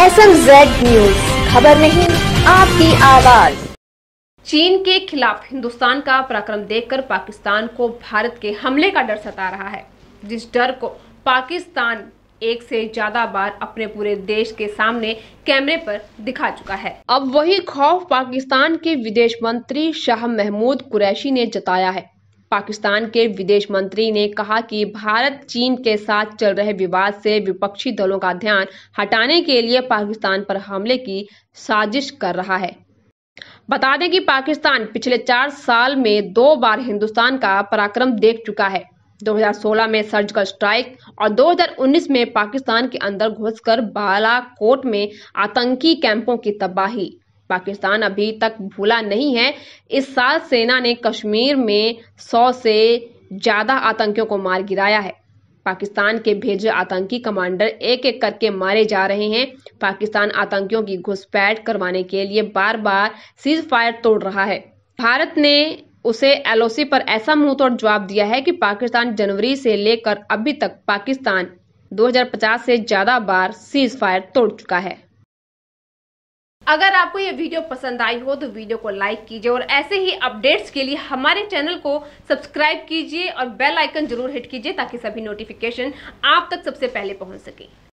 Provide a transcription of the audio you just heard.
S M Z news खबर नहीं आपकी आवाज चीन के खिलाफ हिंदुस्तान का पराक्रम देखकर पाकिस्तान को भारत के हमले का डर सता रहा है जिस डर को पाकिस्तान एक से ज्यादा बार अपने पूरे देश के सामने कैमरे पर दिखा चुका है अब वही खौफ पाकिस्तान के विदेश मंत्री शाह महमूद कुरैशी ने जताया है पाकिस्तान के विदेश मंत्री ने कहा कि भारत चीन के साथ चल रहे विवाद से विपक्षी दलों का ध्यान हटाने के लिए पाकिस्तान पर हमले की साजिश कर रहा है बता दें कि पाकिस्तान पिछले चार साल में दो बार हिंदुस्तान का पराक्रम देख चुका है 2016 में सर्जिकल स्ट्राइक और 2019 में पाकिस्तान के अंदर घुसकर बालाकोट में आतंकी कैंपों की तबाही पाकिस्तान अभी तक भूला नहीं है इस साल सेना ने कश्मीर में सौ से ज्यादा आतंकियों को मार गिराया है पाकिस्तान के भेजे आतंकी कमांडर एक एक करके मारे जा रहे हैं पाकिस्तान आतंकियों की घुसपैठ करवाने के लिए बार बार सीज फायर तोड़ रहा है भारत ने उसे एलओसी पर ऐसा तोड़ जवाब दिया है कि पाकिस्तान जनवरी से लेकर अभी तक पाकिस्तान 2050 से ज्यादा बार सीज फायर तोड़ चुका है अगर आपको ये वीडियो पसंद आई हो तो वीडियो को लाइक कीजिए और ऐसे ही अपडेट्स के लिए हमारे चैनल को सब्सक्राइब कीजिए और बेल आइकन जरूर हिट कीजिए ताकि सभी नोटिफिकेशन आप तक सबसे पहले पहुंच सके